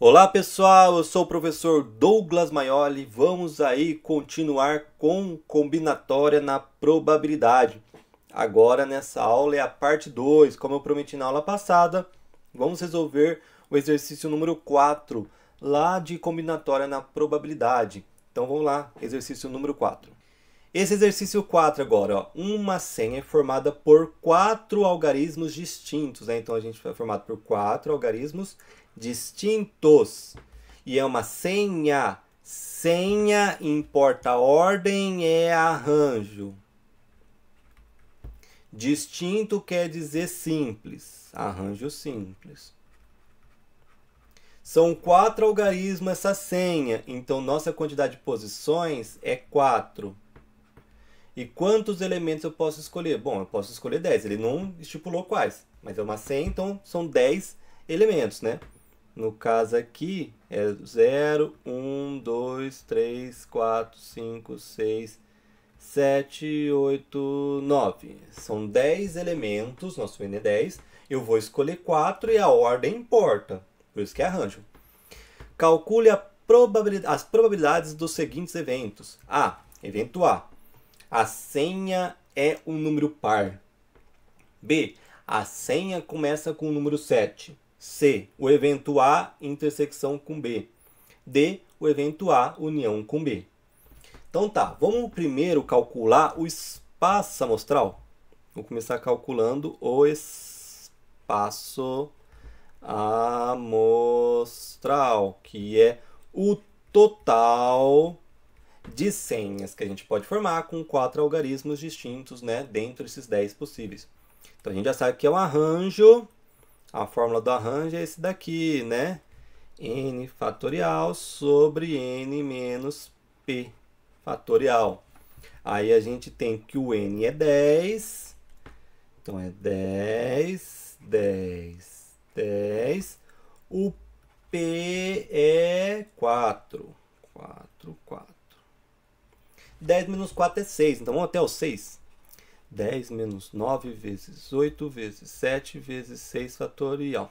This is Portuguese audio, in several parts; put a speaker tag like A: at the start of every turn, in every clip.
A: Olá pessoal, eu sou o professor Douglas Maioli. Vamos aí continuar com combinatória na probabilidade. Agora nessa aula é a parte 2. Como eu prometi na aula passada, vamos resolver o exercício número 4 lá de combinatória na probabilidade. Então vamos lá, exercício número 4. Esse exercício 4 agora, ó, uma senha é formada por quatro algarismos distintos. Né? Então a gente foi formado por quatro algarismos distintos. E é uma senha. Senha importa ordem é arranjo. Distinto quer dizer simples, arranjo simples. São quatro algarismos essa senha, então nossa quantidade de posições é quatro E quantos elementos eu posso escolher? Bom, eu posso escolher 10, ele não estipulou quais, mas é uma senha, então são 10 elementos, né? No caso aqui é 0, 1, 2, 3, 4, 5, 6, 7, 8, 9. São 10 elementos, nosso N 10. É Eu vou escolher 4 e a ordem importa. Por isso que é arranjo. Calcule probabilidade, as probabilidades dos seguintes eventos. A. Evento A. A senha é um número par. B. A senha começa com o número 7. C. O evento A, intersecção com B. D. O evento A, união com B. Então tá, vamos primeiro calcular o espaço amostral. Vou começar calculando o espaço amostral, que é o total de senhas que a gente pode formar com quatro algarismos distintos né, dentro desses 10 possíveis. Então a gente já sabe que é um arranjo a fórmula do arranjo é esse daqui, né? n fatorial sobre n menos p fatorial. Aí a gente tem que o n é 10. Então é 10, 10, 10. O p é 4. 4, 4. 10 menos 4 é 6. Então vamos até o 6. 10 menos 9 vezes 8 vezes 7 vezes 6 fatorial.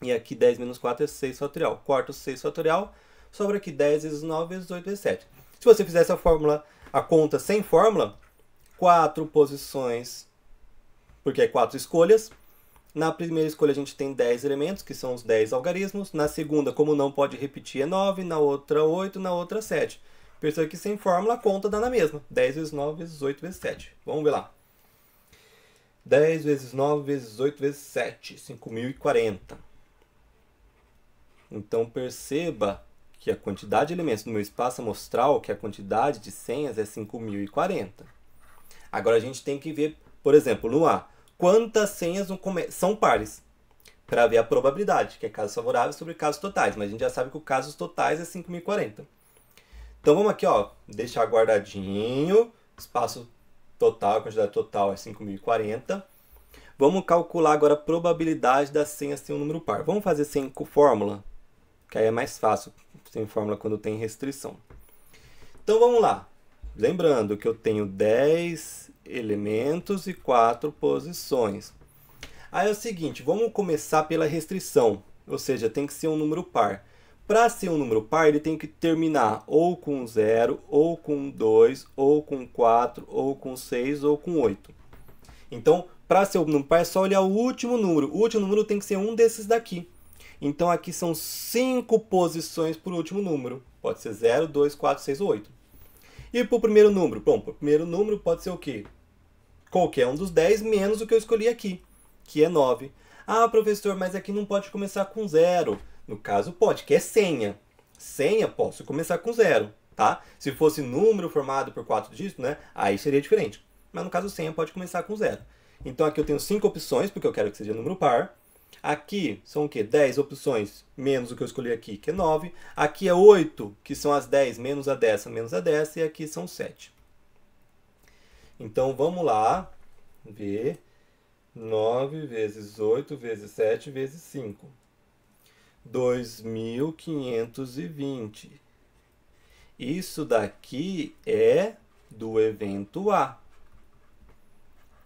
A: E aqui 10 menos 4 é 6 fatorial. Corta 6 fatorial, sobra aqui 10 vezes 9 vezes 8 vezes 7. Se você fizesse essa fórmula, a conta sem fórmula, 4 posições, porque é 4 escolhas. Na primeira escolha a gente tem 10 elementos, que são os 10 algarismos. Na segunda, como não pode repetir, é 9. Na outra, 8. Na outra, 7. Pessoa que sem fórmula, conta dá na mesma. 10 vezes 9 vezes 8 vezes 7. Vamos ver lá. 10 vezes 9 vezes 8 vezes 7, 5040. Então perceba que a quantidade de elementos no meu espaço amostral, que é a quantidade de senhas é 5040. Agora a gente tem que ver, por exemplo, no A, quantas senhas são pares? Para ver a probabilidade, que é casos favoráveis sobre casos totais. Mas a gente já sabe que o casos totais é 5040. Então vamos aqui, ó, deixar guardadinho, espaço total, quantidade total é 5040. Vamos calcular agora a probabilidade da senha ser um número par. Vamos fazer sem fórmula, que aí é mais fácil, sem fórmula quando tem restrição. Então vamos lá. Lembrando que eu tenho 10 elementos e 4 posições. Aí é o seguinte, vamos começar pela restrição, ou seja, tem que ser um número par. Para ser um número par, ele tem que terminar ou com 0, ou com 2, ou com 4, ou com 6, ou com 8. Então, para ser um número par, é só olhar o último número. O último número tem que ser um desses daqui. Então, aqui são 5 posições para o último número. Pode ser 0, 2, 4, 6 ou 8. E para o primeiro número? Bom, para o primeiro número pode ser o quê? Qualquer um dos 10 menos o que eu escolhi aqui, que é 9. Ah, professor, mas aqui não pode começar com 0. No caso, pode, que é senha. Senha, posso começar com zero, tá? Se fosse número formado por quatro dígitos, né? Aí seria diferente. Mas no caso, senha pode começar com zero. Então aqui eu tenho cinco opções, porque eu quero que seja número par. Aqui são o quê? 10 opções menos o que eu escolhi aqui, que é 9. Aqui é 8, que são as 10 menos a dessa, menos a dessa. E aqui são 7. Então vamos lá ver 9 vezes 8 vezes 7 vezes 5. 2520. Isso daqui é do evento A.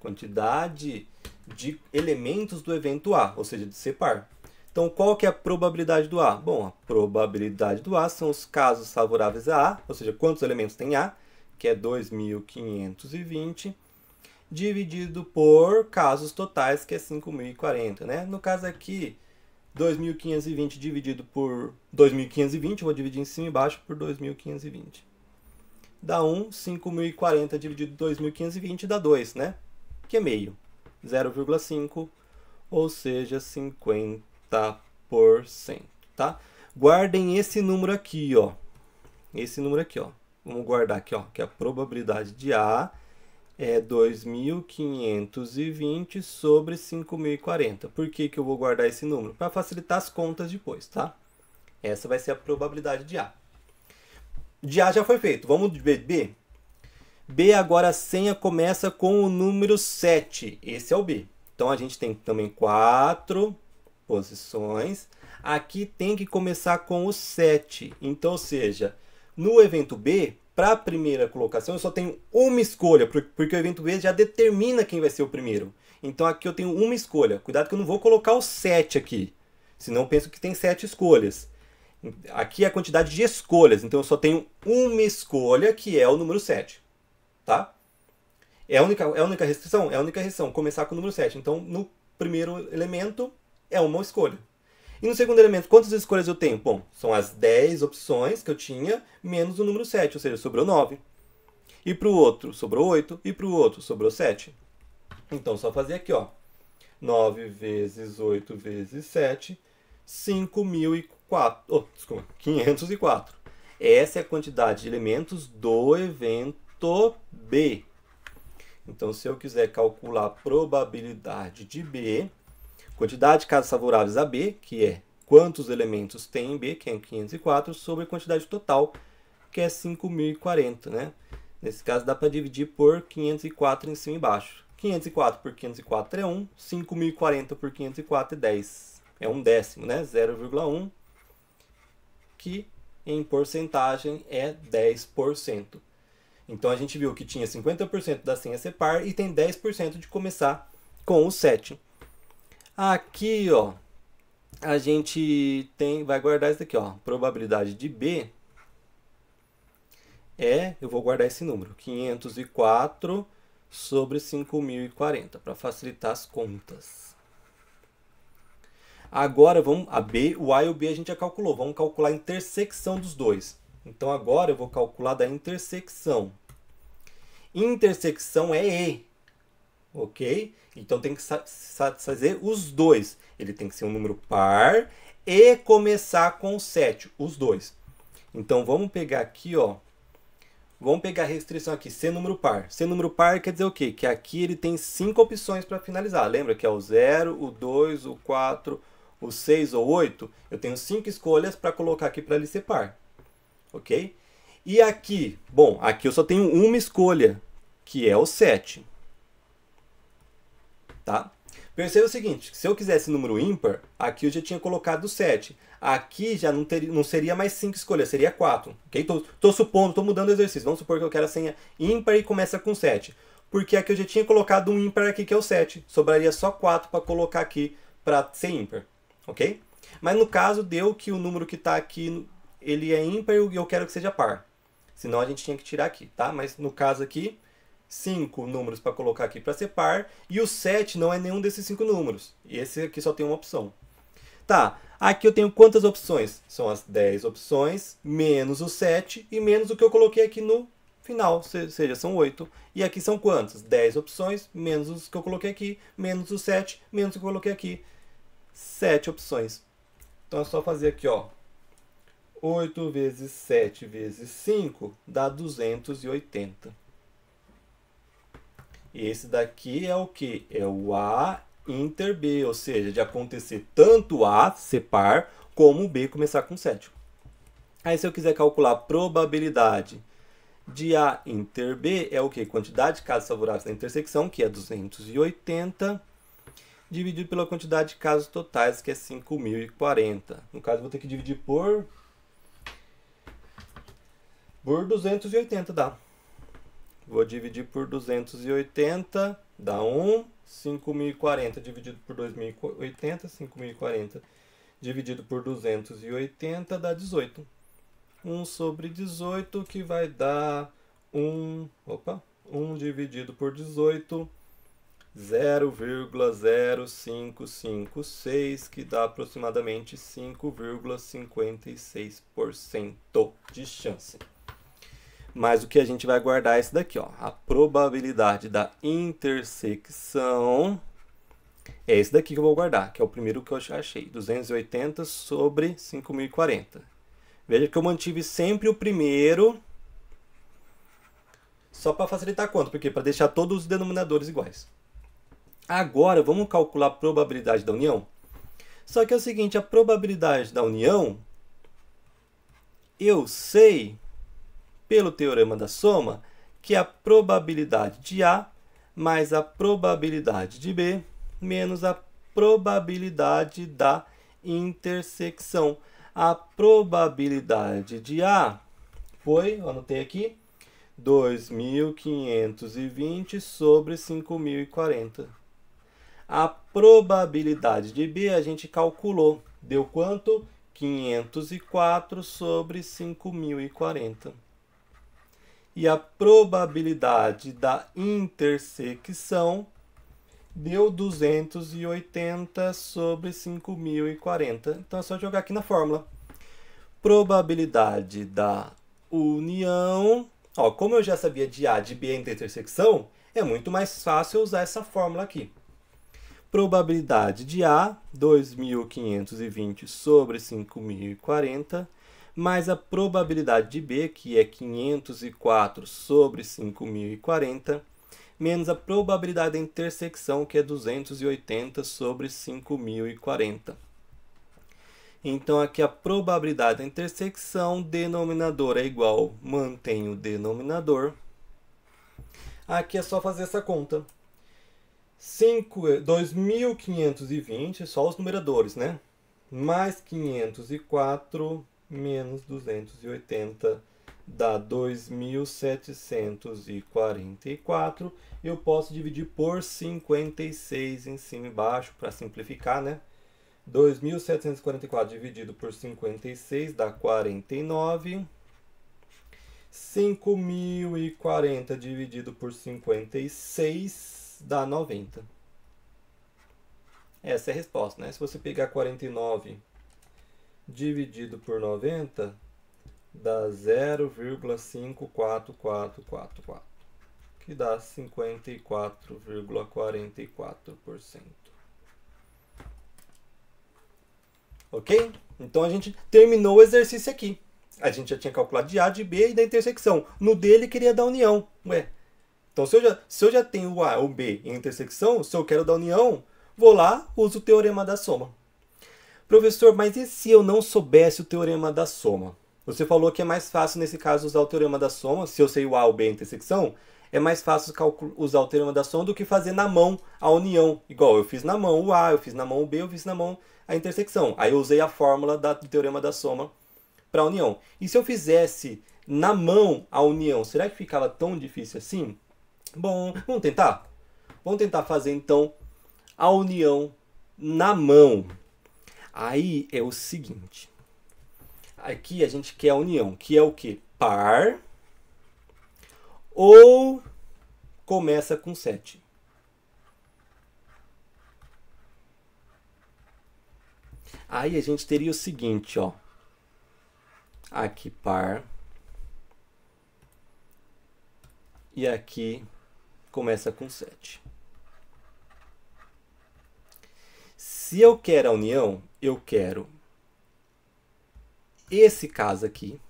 A: Quantidade de elementos do evento A, ou seja, de separ. Então, qual que é a probabilidade do A? Bom, a probabilidade do A são os casos favoráveis a A, ou seja, quantos elementos tem A, que é 2520, dividido por casos totais, que é 5040, né? No caso aqui, 2.520 dividido por 2.520, vou dividir em cima e embaixo por 2.520. Dá 1, 5.040 dividido por 2.520 dá 2, né? Que é meio, 0,5, ou seja, 50%, tá? Guardem esse número aqui, ó. Esse número aqui, ó. Vamos guardar aqui, ó, que é a probabilidade de A é 2.520 sobre 5.040. Por que, que eu vou guardar esse número? Para facilitar as contas depois, tá? Essa vai ser a probabilidade de A. De A já foi feito. Vamos de B? B agora a senha começa com o número 7. Esse é o B. Então a gente tem também quatro posições. Aqui tem que começar com o 7. Então, ou seja, no evento B, para a primeira colocação, eu só tenho uma escolha, porque o evento B já determina quem vai ser o primeiro. Então aqui eu tenho uma escolha. Cuidado que eu não vou colocar o 7 aqui, senão eu penso que tem 7 escolhas. Aqui é a quantidade de escolhas, então eu só tenho uma escolha, que é o número 7. Tá? É a única, é a única restrição? É a única restrição, começar com o número 7. Então, no primeiro elemento, é uma escolha. E no segundo elemento, quantas escolhas eu tenho? Bom, são as 10 opções que eu tinha, menos o número 7, ou seja, sobrou 9. E para o outro, sobrou 8. E para o outro, sobrou 7. Então, só fazer aqui, ó. 9 vezes 8 vezes 7, 5.004. Oh, desculpa, 504. Essa é a quantidade de elementos do evento B. Então, se eu quiser calcular a probabilidade de B, Quantidade de casos favoráveis a B, que é quantos elementos tem em B, que é 504, sobre a quantidade total, que é 5.040, né? Nesse caso dá para dividir por 504 em cima e embaixo. 504 por 504 é 1, 5.040 por 504 é 10. É um décimo, né? 0,1, que em porcentagem é 10%. Então a gente viu que tinha 50% da senha par e tem 10% de começar com o 7. Aqui, ó, a gente tem, vai guardar isso aqui, ó, probabilidade de B é, eu vou guardar esse número, 504 sobre 5.040, para facilitar as contas. Agora, vamos, a B, o A e o B a gente já calculou, vamos calcular a intersecção dos dois. Então, agora eu vou calcular da intersecção. Intersecção é E, ok? Então tem que satisfazer os dois. Ele tem que ser um número par e começar com 7, os dois. Então vamos pegar aqui, ó. Vamos pegar a restrição aqui, ser número par. Ser número par quer dizer o quê? Que aqui ele tem cinco opções para finalizar. Lembra que é o 0, o 2, o 4, o 6 ou 8? Eu tenho cinco escolhas para colocar aqui para ele ser par. Ok? E aqui, bom, aqui eu só tenho uma escolha, que é o 7 tá? Pensei o seguinte, se eu quisesse número ímpar, aqui eu já tinha colocado 7. Aqui já não, teria, não seria mais 5 escolhas, seria 4. Okay? supondo, estou mudando o exercício. Vamos supor que eu quero a senha ímpar e começa com 7. Porque aqui eu já tinha colocado um ímpar aqui, que é o 7. Sobraria só 4 para colocar aqui para ser ímpar. Ok? Mas no caso, deu que o número que está aqui, ele é ímpar e eu quero que seja par. Senão a gente tinha que tirar aqui, tá? Mas no caso aqui, cinco números para colocar aqui para ser par, e o 7 não é nenhum desses cinco números. esse aqui só tem uma opção. Tá, aqui eu tenho quantas opções? São as 10 opções, menos o 7 e menos o que eu coloquei aqui no final, ou seja, são 8. E aqui são quantas? 10 opções, menos os que eu coloquei aqui, menos o 7, menos o que eu coloquei aqui. 7 opções. Então é só fazer aqui, ó. 8 vezes 7 vezes 5 dá 280. Esse daqui é o que? É o A inter B, ou seja, de acontecer tanto A ser par, como B começar com 7. Aí se eu quiser calcular a probabilidade de A inter B, é o que? Quantidade de casos favoráveis na intersecção, que é 280, dividido pela quantidade de casos totais, que é 5.040. No caso, vou ter que dividir por... Por 280 dá. Vou dividir por 280, dá 1. 5.040 dividido por 2.080, 5.040 dividido por 280 dá 18. 1 sobre 18 que vai dar 1, opa, 1 dividido por 18, 0,0556, que dá aproximadamente 5,56% de chance. Mas o que a gente vai guardar é isso daqui, ó. A probabilidade da intersecção é esse daqui que eu vou guardar, que é o primeiro que eu achei, 280 sobre 5040. Veja que eu mantive sempre o primeiro, só para facilitar a conta, porque para deixar todos os denominadores iguais. Agora, vamos calcular a probabilidade da união? Só que é o seguinte, a probabilidade da união, eu sei pelo teorema da soma que é a probabilidade de A mais a probabilidade de B menos a probabilidade da intersecção. A probabilidade de A foi, eu anotei aqui, 2.520 sobre 5.040. A probabilidade de B a gente calculou. Deu quanto? 504 sobre 5.040 e a probabilidade da intersecção deu 280 sobre 5.040. Então é só jogar aqui na fórmula. Probabilidade da união. Ó, como eu já sabia de A, de B entre intersecção, é muito mais fácil usar essa fórmula aqui. Probabilidade de A, 2.520 sobre 5.040, mais a probabilidade de B, que é 504 sobre 5040, menos a probabilidade da intersecção, que é 280 sobre 5040. Então, aqui a probabilidade da intersecção, denominador é igual, mantém o denominador. Aqui é só fazer essa conta. 2.520, eh, só os numeradores, né? Mais 504 menos 280 dá 2.744. Eu posso dividir por 56 em cima e embaixo para simplificar, né? 2.744 dividido por 56 dá 49. 5.040 dividido por 56 dá 90. Essa é a resposta, né? Se você pegar 49 dividido por 90 dá 0,54444, que dá 54,44%. Ok? Então a gente terminou o exercício aqui. A gente já tinha calculado de A, de B e da intersecção. No D ele queria da união. Ué. Então se eu já, se eu já tenho o A, ou B em intersecção, se eu quero da união, vou lá, uso o teorema da soma. Professor, mas e se eu não soubesse o teorema da soma? Você falou que é mais fácil, nesse caso, usar o teorema da soma, se eu sei o A, o B, é a intersecção, é mais fácil usar o teorema da soma do que fazer na mão a união. Igual eu fiz na mão o A, eu fiz na mão o B, eu fiz na mão a intersecção. Aí eu usei a fórmula da, do teorema da soma para a união. E se eu fizesse na mão a união, será que ficava tão difícil assim? Bom, vamos tentar? Vamos tentar fazer então a união na mão. Aí é o seguinte. Aqui a gente quer a união, que é o que? Par ou começa com 7. Aí a gente teria o seguinte, ó. Aqui par. E aqui começa com 7. Se eu quero a união, eu quero esse caso aqui,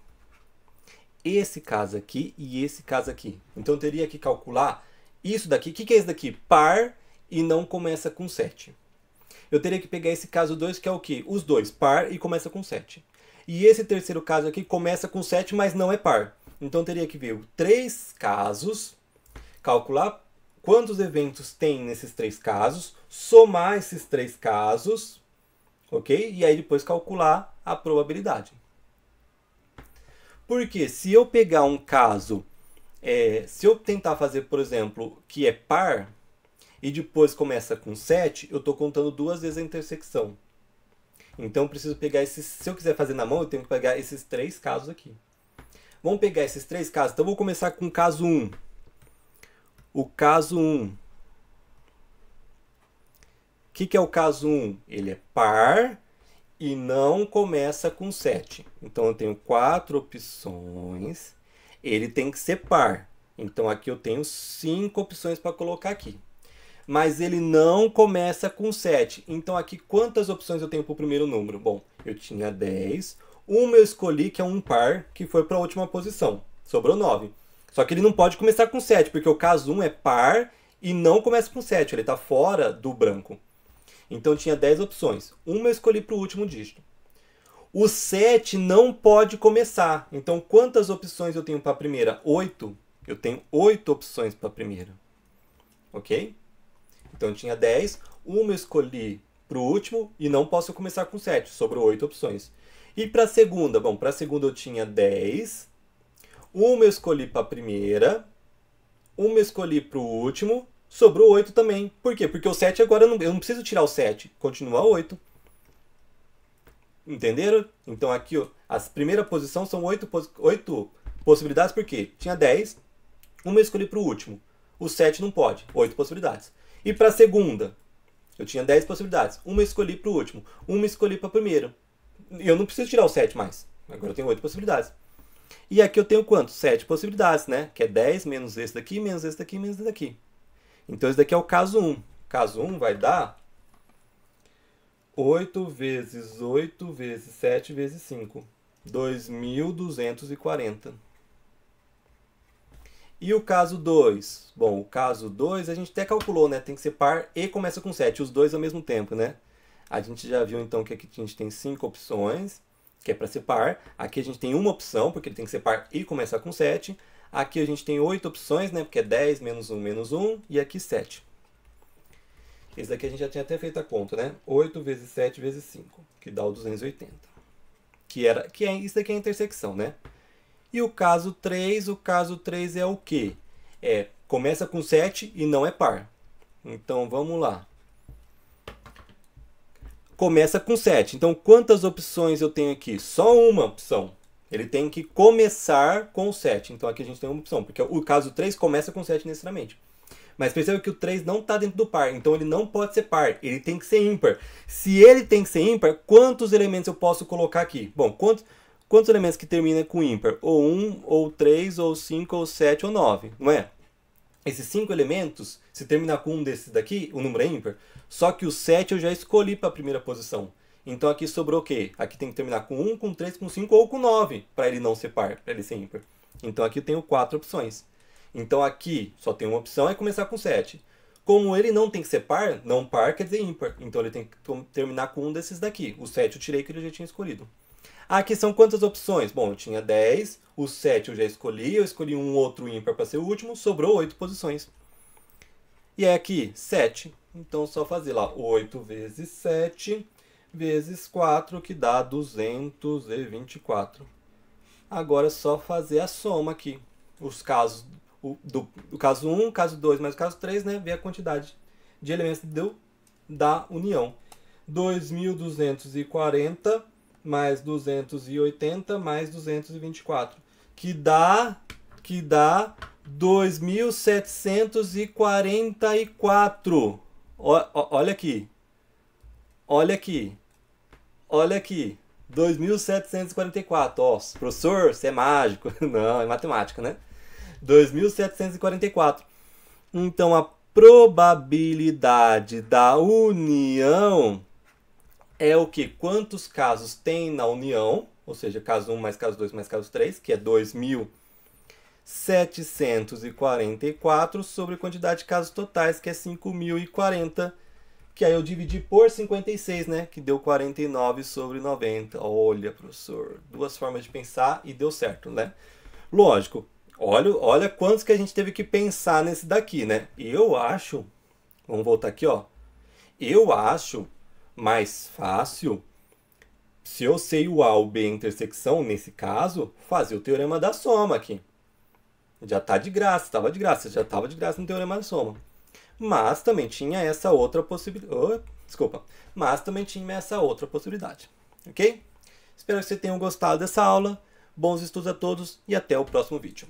A: esse caso aqui e esse caso aqui. Então eu teria que calcular isso daqui. O que, que é isso daqui? Par e não começa com 7. Eu teria que pegar esse caso 2, que é o que? Os dois, par e começa com 7. E esse terceiro caso aqui começa com 7, mas não é par. Então eu teria que ver três casos, calcular quantos eventos tem nesses três casos, somar esses três casos ok? E aí depois calcular a probabilidade. Porque se eu pegar um caso, é, se eu tentar fazer, por exemplo, que é par, e depois começa com 7, eu estou contando duas vezes a intersecção. Então eu preciso pegar esses. Se eu quiser fazer na mão, eu tenho que pegar esses três casos aqui. Vamos pegar esses três casos. Então eu vou começar com o caso 1. O caso 1 que, que é o caso 1? Ele é par e não começa com 7. Então eu tenho quatro opções. Ele tem que ser par. Então aqui eu tenho cinco opções para colocar aqui. Mas ele não começa com 7. Então aqui quantas opções eu tenho para o primeiro número? Bom, eu tinha 10. Uma eu escolhi que é um par, que foi para a última posição. Sobrou 9. Só que ele não pode começar com 7, porque o caso 1 é par e não começa com 7. Ele está fora do branco. Então tinha 10 opções. Uma eu escolhi para o último dígito. O 7 não pode começar. Então quantas opções eu tenho para a primeira? 8. Eu tenho 8 opções para a primeira. Ok? Então tinha 10. Uma eu escolhi para o último e não posso começar com 7. Sobrou 8 opções. E para a segunda? Bom, para a segunda eu tinha 10. Uma eu escolhi para a primeira. Uma eu escolhi para o último sobrou 8 também. Por quê? Porque o 7 agora eu não, eu não preciso tirar o 7, continua 8. Entenderam? Então aqui, ó, a primeira posição são 8, 8 possibilidades, quê? tinha 10, uma eu escolhi para o último. O 7 não pode, 8 possibilidades. E para a segunda, eu tinha 10 possibilidades, uma eu escolhi para o último, uma eu escolhi para a primeira. Eu não preciso tirar o 7 mais, agora eu tenho 8 possibilidades. E aqui eu tenho quanto? 7 possibilidades, né? Que é 10 menos esse daqui, menos esse daqui, menos esse daqui. Então esse daqui é o caso 1. Caso 1 vai dar 8 vezes 8 vezes 7 vezes 5. 2240. E o caso 2? Bom, o caso 2 a gente até calculou, né? Tem que ser par e começa com 7, os dois ao mesmo tempo, né? A gente já viu então que aqui a gente tem 5 opções, que é para ser par. Aqui a gente tem uma opção, porque ele tem que ser par e começar com 7. Aqui a gente tem 8 opções, né? Porque é 10 menos 1 menos 1 e aqui 7. Esse daqui a gente já tinha até feito a conta, né? 8 vezes 7 vezes 5, que dá o 280. Que era, que é, isso daqui é a intersecção, né? E o caso 3, o caso 3 é o quê? É, começa com 7 e não é par. Então vamos lá. Começa com 7. Então quantas opções eu tenho aqui? Só uma opção. Ele tem que começar com o 7. Então aqui a gente tem uma opção, porque o caso 3 começa com o 7 necessariamente. Mas perceba que o 3 não está dentro do par, então ele não pode ser par, ele tem que ser ímpar. Se ele tem que ser ímpar, quantos elementos eu posso colocar aqui? Bom, quantos, quantos elementos que termina com ímpar? Ou 1, ou 3, ou 5, ou 7, ou 9, não é? Esses 5 elementos, se terminar com um desses daqui, o número é ímpar, só que o 7 eu já escolhi para a primeira posição. Então aqui sobrou o quê? Aqui tem que terminar com 1, com 3, com 5 ou com 9, para ele não ser par, para ele ser ímpar. Então aqui eu tenho quatro opções. Então aqui só tem uma opção, é começar com 7. Como ele não tem que ser par, não par quer dizer ímpar. Então ele tem que terminar com um desses daqui. O 7 eu tirei que ele já tinha escolhido. Aqui são quantas opções? Bom, eu tinha 10, o 7 eu já escolhi, eu escolhi um outro ímpar para ser o último, sobrou 8 posições. E é aqui 7. Então só fazer lá 8 vezes 7 vezes 4, que dá 224. Agora é só fazer a soma aqui. Os casos o, do, o caso 1, caso 2 mais o caso 3, né? Ver a quantidade de elementos do, da união. 2.240 mais 280 mais 224, que dá que dá 2.744. Olha aqui. Olha aqui. Olha aqui, 2744. Ó, professor, você é mágico. Não, é matemática, né? 2744. Então a probabilidade da união é o que? Quantos casos tem na união? Ou seja, caso 1 mais caso 2 mais caso 3, que é 2744 sobre a quantidade de casos totais, que é 5040 que aí eu dividi por 56, né? Que deu 49 sobre 90. Olha, professor, duas formas de pensar e deu certo, né? Lógico, olha, olha quantos que a gente teve que pensar nesse daqui, né? Eu acho, vamos voltar aqui, ó. Eu acho mais fácil, se eu sei o A, o B, intersecção, nesse caso, fazer o teorema da soma aqui. Já tá de graça, estava de graça, já estava de graça no teorema da soma. Mas também tinha essa outra possibilidade. Oh, desculpa. Mas também tinha essa outra possibilidade. Ok? Espero que vocês tenham gostado dessa aula. Bons estudos a todos e até o próximo vídeo.